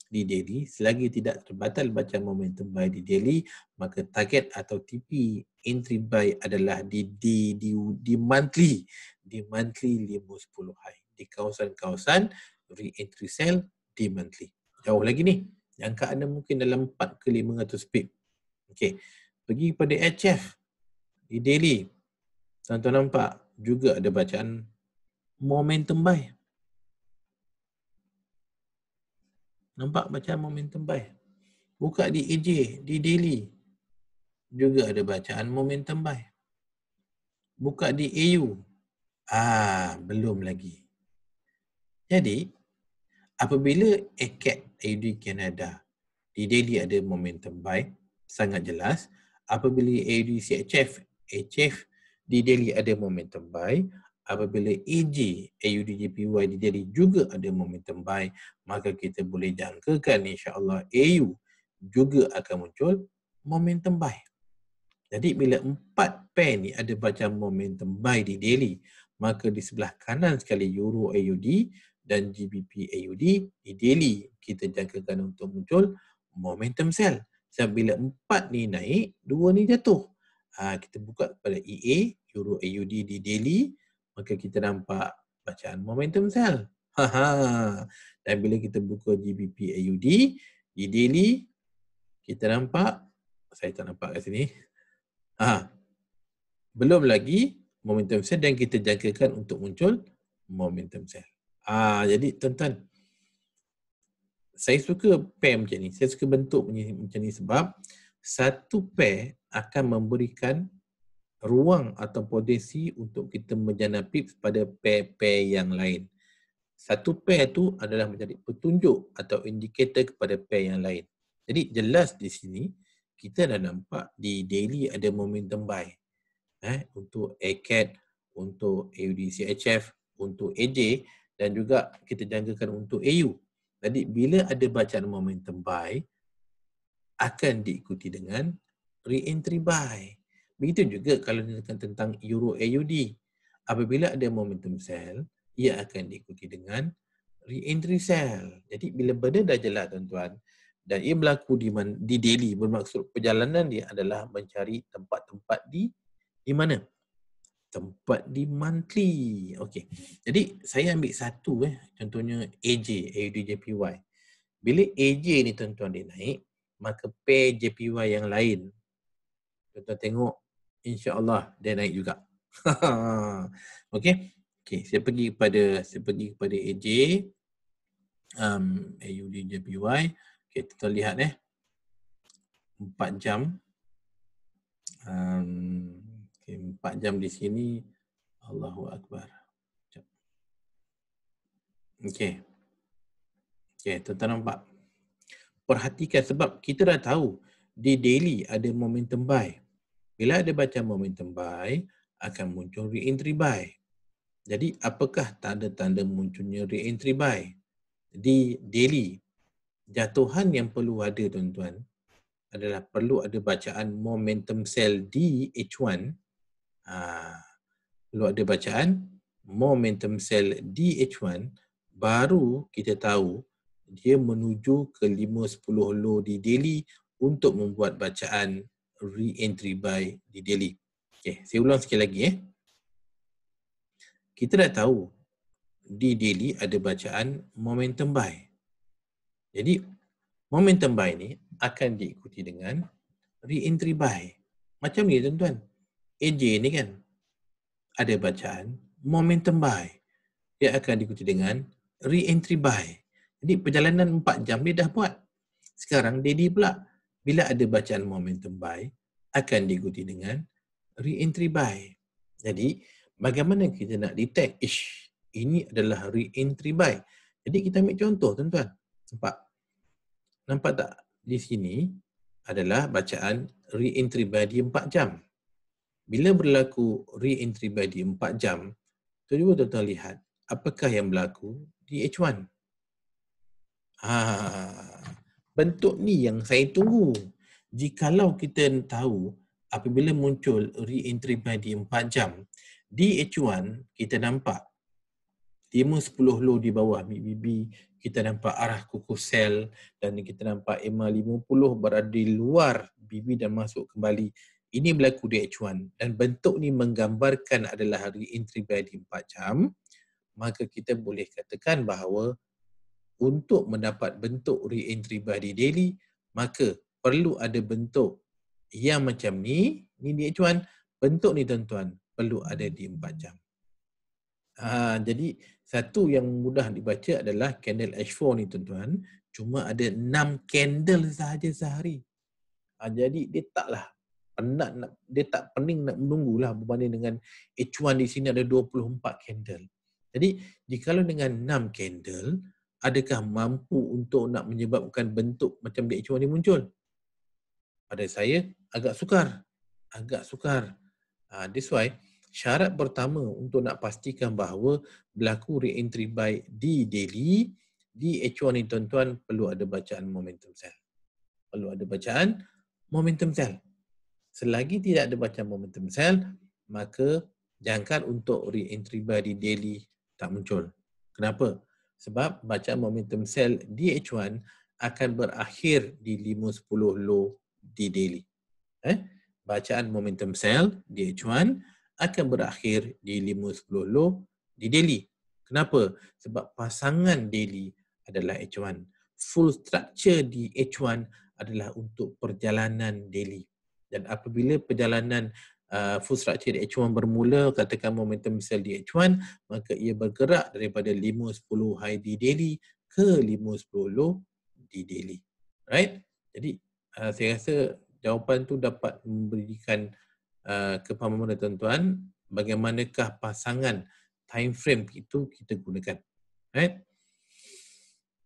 di Delhi selagi tidak terbatal baca momentum buy di Delhi maka target atau TP entry buy adalah di di di, di monthly di monthly 510 high di kawasan-kawasan re-entry sell di monthly jauh lagi ni jangka anda mungkin dalam 4 ke 500 pip okey pergi pada HF di Delhi tuan-tuan nampak juga ada bacaan momentum buy Nampak bacaan momentum buy. Buka di EJ, di daily. Juga ada bacaan momentum buy. Buka di AU. Ah, belum lagi. Jadi, apabila AKAT AUD Canada di daily ada momentum buy, sangat jelas. Apabila AUD CHF, HF di daily ada momentum buy, apabila EG AUDGPY jadi juga ada momentum buy maka kita boleh jangkakan insyaAllah AU juga akan muncul momentum buy. Jadi bila empat pair ni ada baca momentum buy di daily maka di sebelah kanan sekali Euro AUD dan GBP AUD di daily kita jangkakan untuk muncul momentum sell. Sebab bila empat ni naik, dua ni jatuh. Ha, kita buka pada EA, Euro AUD di daily maka kita nampak bacaan momentum sell. Ha-ha. Dan bila kita buka GBP AUD, di daily, kita nampak, saya tak nampak kat sini, ha. belum lagi momentum sell dan kita jangkakan untuk muncul momentum sell. Ha, jadi tuan-tuan, saya suka pair macam ni. Saya suka bentuk macam ni sebab satu pair akan memberikan ruang atau potensi untuk kita menjana pips pada pair-pair yang lain. Satu pair itu adalah menjadi petunjuk atau indikator kepada pair yang lain. Jadi jelas di sini kita dah nampak di daily ada momentum buy eh, untuk ACAT, untuk AUDCHF, untuk AJ dan juga kita jangkakan untuk AU. Jadi bila ada bacaan momentum buy akan diikuti dengan re-entry buy. Begitu juga kalau dikatakan tentang euro AUD. Apabila ada momentum sell, ia akan diikuti dengan re-entry sell. Jadi bila benda dah jelas tuan-tuan dan ia berlaku di man, di daily bermaksud perjalanan dia adalah mencari tempat-tempat di di mana? Tempat di monthly. Okey. Jadi saya ambil satu eh contohnya AJ AUD JPY. Bila AJ ni tuan-tuan dia naik, maka pair JPY yang lain Tuan tengok insyaallah dia naik juga. okay. Okay, saya pergi kepada saya pergi kepada AJ um AUDJPY. Okay, kita lihat eh. 4 jam. Um, okay, 4 jam di sini. Allahu Akbar. Okay. Okay, tuan-tuan nampak. Perhatikan sebab kita dah tahu di daily ada momentum buy. Bila ada baca momentum buy, akan muncul re-entry buy. Jadi, apakah tanda-tanda munculnya re-entry buy? Di daily, jatuhan yang perlu ada tuan-tuan adalah perlu ada bacaan momentum sell di H1. Ha, perlu ada bacaan momentum sell di H1 baru kita tahu dia menuju ke 5-10 low di daily untuk membuat bacaan re-entry buy di daily. Okay, saya ulang sekali lagi eh. Kita dah tahu di daily ada bacaan momentum buy. Jadi momentum buy ni akan diikuti dengan re-entry buy. Macam ni tuan-tuan. AJ ni kan ada bacaan momentum buy. Dia akan diikuti dengan re-entry buy. Jadi perjalanan 4 jam dia dah buat. Sekarang daily pula bila ada bacaan momentum buy akan diikuti dengan re-entry buy. Jadi bagaimana kita nak detect ish ini adalah re-entry buy. Jadi kita ambil contoh tuan-tuan. Nampak? Nampak tak? Di sini adalah bacaan re-entry buy di 4 jam. Bila berlaku re-entry buy di 4 jam, tuan cuba tuan-tuan lihat apakah yang berlaku di H1. Ha, ah, bentuk ni yang saya tunggu. Jikalau kita tahu apabila muncul re-entry body 4 jam, di H1 kita nampak 5-10 low di bawah MIBB, kita nampak arah kuku sel dan kita nampak EMA 50 berada di luar BB dan masuk kembali. Ini berlaku di H1 dan bentuk ni menggambarkan adalah re-entry body 4 jam. Maka kita boleh katakan bahawa untuk mendapat bentuk re-entry body daily, maka perlu ada bentuk yang macam ni, ni ni tuan, bentuk ni tuan-tuan perlu ada di 4 jam. Ha, jadi satu yang mudah dibaca adalah candle H4 ni tuan-tuan, cuma ada 6 candle sahaja sehari. Ha, jadi dia taklah penat nak, dia tak pening nak menunggulah berbanding dengan H1 di sini ada 24 candle. Jadi jika dengan 6 candle adakah mampu untuk nak menyebabkan bentuk macam dia h ni muncul? Pada saya, agak sukar. Agak sukar. Uh, ah, that's why, syarat pertama untuk nak pastikan bahawa berlaku re-entry by di daily, di H1 ni tuan-tuan perlu ada bacaan momentum cell. Perlu ada bacaan momentum cell. Selagi tidak ada bacaan momentum cell, maka jangkaan untuk re-entry by di daily tak muncul. Kenapa? Sebab baca momentum sell DH1 akan berakhir di 5.10 low di daily. Eh? Bacaan momentum sell DH1 akan berakhir di 5.10 low di daily. Kenapa? Sebab pasangan daily adalah H1. Full structure di H1 adalah untuk perjalanan daily. Dan apabila perjalanan uh, full structure di 1 bermula katakan momentum sell di H1 maka ia bergerak daripada 510 high di daily ke 510 low di daily right jadi uh, saya rasa jawapan tu dapat memberikan uh, kepahaman tuan-tuan bagaimanakah pasangan time frame itu kita gunakan right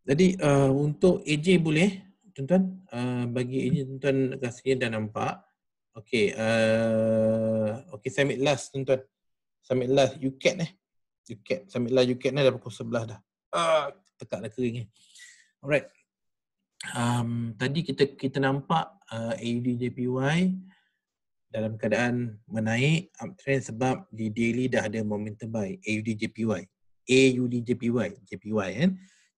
jadi uh, untuk AJ boleh tuan-tuan uh, bagi ini tuan-tuan rasanya dah nampak Okay, uh, eh, okay summit last tuan-tuan. Summit last UCAT eh. UCAT. Summit last UCAT ni dah pukul sebelah dah. Ah, uh, tekak dah kering eh. Alright. Um, tadi kita kita nampak uh, eh, AUD JPY dalam keadaan menaik uptrend sebab di daily dah ada momentum buy AUD JPY. AUD JPY, JPY kan.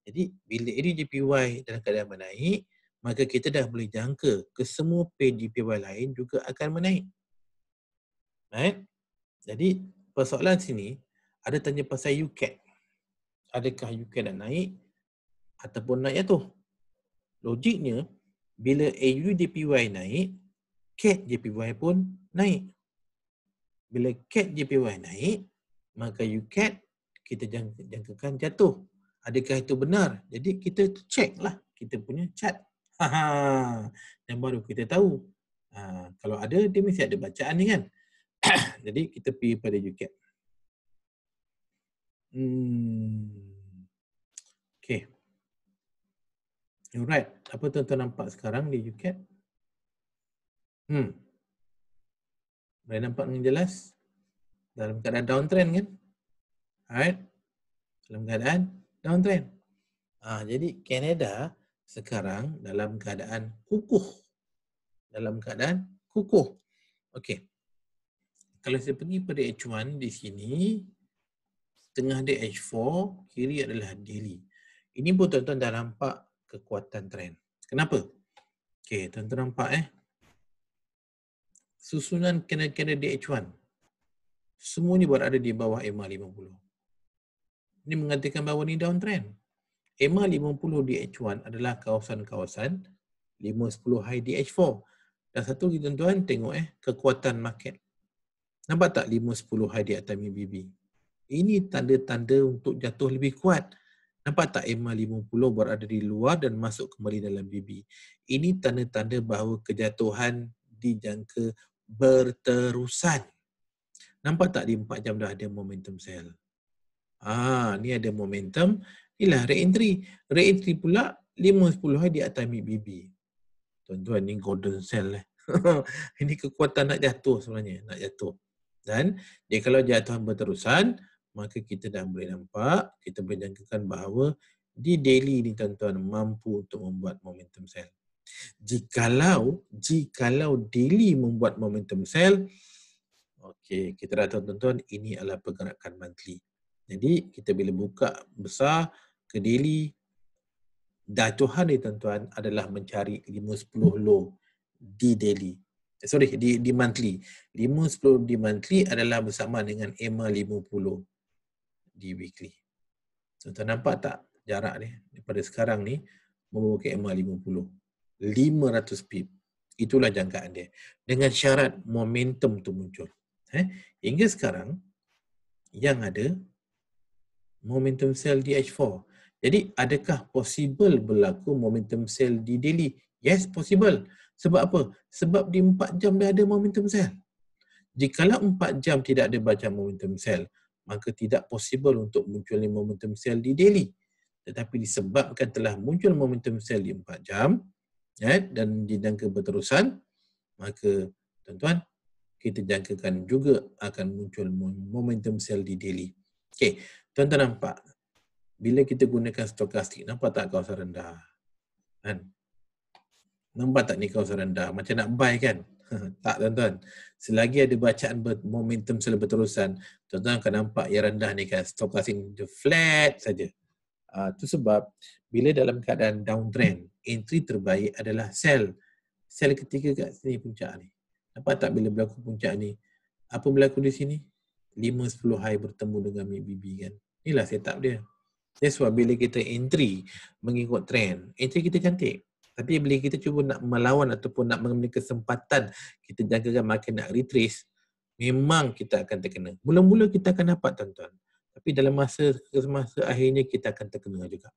Jadi bila AUD JPY dalam keadaan menaik, maka kita dah boleh jangka kesemua PDPY lain juga akan menaik. Right? Jadi persoalan sini ada tanya pasal UCAT. Adakah UCAT nak naik ataupun naik tu? Logiknya, bila AUDPY naik, CAT JPY pun naik. Bila CAT JPY naik, maka UCAT kita jangkakan jatuh. Adakah itu benar? Jadi kita check lah kita punya chart. yang baru kita tahu. Ha, kalau ada, dia mesti ada bacaan ni kan. Jadi kita pergi pada UCAP. Hmm. Okay. Alright. Apa tuan-tuan nampak sekarang di UCAP? Hmm. Boleh nampak dengan jelas? Dalam keadaan downtrend kan? Alright. Dalam keadaan downtrend. ha, jadi Canada sekarang dalam keadaan kukuh. Dalam keadaan kukuh. Okey. Kalau saya pergi pada H1 di sini, tengah dia H4, kiri adalah daily. Ini pun tuan-tuan dah nampak kekuatan trend. Kenapa? Okey, tuan-tuan nampak eh. Susunan candle-candle di H1. Semua ni berada di bawah EMA 50. Ini mengatakan bahawa ni downtrend. EMA 50 DH1 adalah kawasan-kawasan 510 high DH4. Dan satu lagi tuan-tuan tengok eh kekuatan market. Nampak tak 510 high di atas MBB? Ini tanda-tanda untuk jatuh lebih kuat. Nampak tak EMA 50 berada di luar dan masuk kembali dalam BB. Ini tanda-tanda bahawa kejatuhan dijangka berterusan. Nampak tak di 4 jam dah ada momentum sell? Ah, ni ada momentum Inilah re-entry. Re-entry pula 5-10 hari di atas BBB. Tuan-tuan ni golden cell lah. Eh. ini kekuatan nak jatuh sebenarnya. Nak jatuh. Dan dia kalau jatuh berterusan, maka kita dah boleh nampak, kita boleh jangkakan bahawa di daily ni tuan-tuan mampu untuk membuat momentum sell. Jikalau, jikalau daily membuat momentum sell, okay, kita dah tahu tuan-tuan ini adalah pergerakan monthly. Jadi kita bila buka besar ke Delhi. dacuhan ni tuan-tuan adalah mencari 5 10 low di daily. Eh, sorry di di monthly. 5 10 di monthly adalah bersama dengan EMA 50 di weekly. So, tuan nampak tak jarak ni daripada sekarang ni membawa ke EMA 50. 500 pip. Itulah jangkaan dia. Dengan syarat momentum tu muncul. Eh? Hingga sekarang yang ada momentum cell h 4 Jadi adakah possible berlaku momentum cell di daily? Yes, possible. Sebab apa? Sebab di 4 jam dah ada momentum cell. Jikalau 4 jam tidak ada baca momentum cell, maka tidak possible untuk muncul momentum cell di daily. Tetapi disebabkan telah muncul momentum cell di 4 jam eh, dan dijangka berterusan, maka tuan-tuan, kita jangkakan juga akan muncul momentum cell di daily. Okay, Tuan-tuan nampak? Bila kita gunakan stokastik, nampak tak kawasan rendah? Kan? Nampak tak ni kawasan rendah? Macam nak buy kan? tak tuan-tuan. Selagi ada bacaan momentum selalu berterusan, tuan-tuan akan nampak yang rendah ni kan. Stokastik dia flat saja. Itu ah, uh, sebab bila dalam keadaan downtrend, entry terbaik adalah sell. Sell ketiga kat sini puncak ni. Nampak tak bila berlaku puncak ni? Apa berlaku di sini? 5-10 hari bertemu dengan Mi Bibi kan. Inilah setup dia. That's why bila kita entry mengikut trend, entry kita cantik. Tapi bila kita cuba nak melawan ataupun nak mengambil kesempatan kita jagakan makin nak retrace, memang kita akan terkena. Mula-mula kita akan dapat tuan-tuan. Tapi dalam masa semasa akhirnya kita akan terkena juga.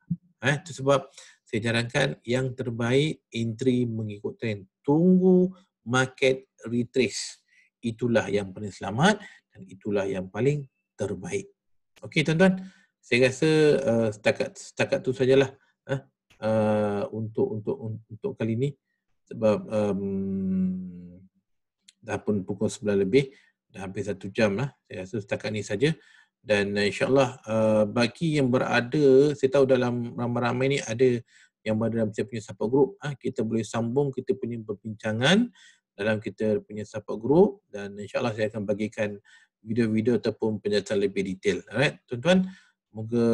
Ha? Itu sebab saya jarangkan yang terbaik entry mengikut trend. Tunggu market retrace. Itulah yang paling selamat dan itulah yang paling terbaik. Okey tuan-tuan, saya rasa uh, setakat setakat tu sajalah ha? uh, untuk untuk untuk kali ini sebab um, dah pun pukul 11 lebih dah hampir satu jam lah. Saya rasa setakat ni saja dan uh, insyaAllah uh, bagi yang berada, saya tahu dalam ramai-ramai ni ada yang berada dalam saya punya support group. Ha, kita boleh sambung kita punya perbincangan dalam kita punya support group dan insyaAllah saya akan bagikan video-video ataupun penjelasan lebih detail. Alright, tuan-tuan. Moga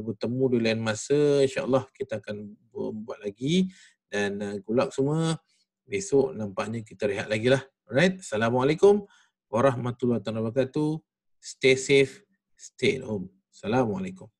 bertemu di lain masa. InsyaAllah kita akan buat lagi. Dan uh, good semua. Besok nampaknya kita rehat lagi lah. Alright. Assalamualaikum warahmatullahi wabarakatuh. Stay safe. Stay at home. Assalamualaikum.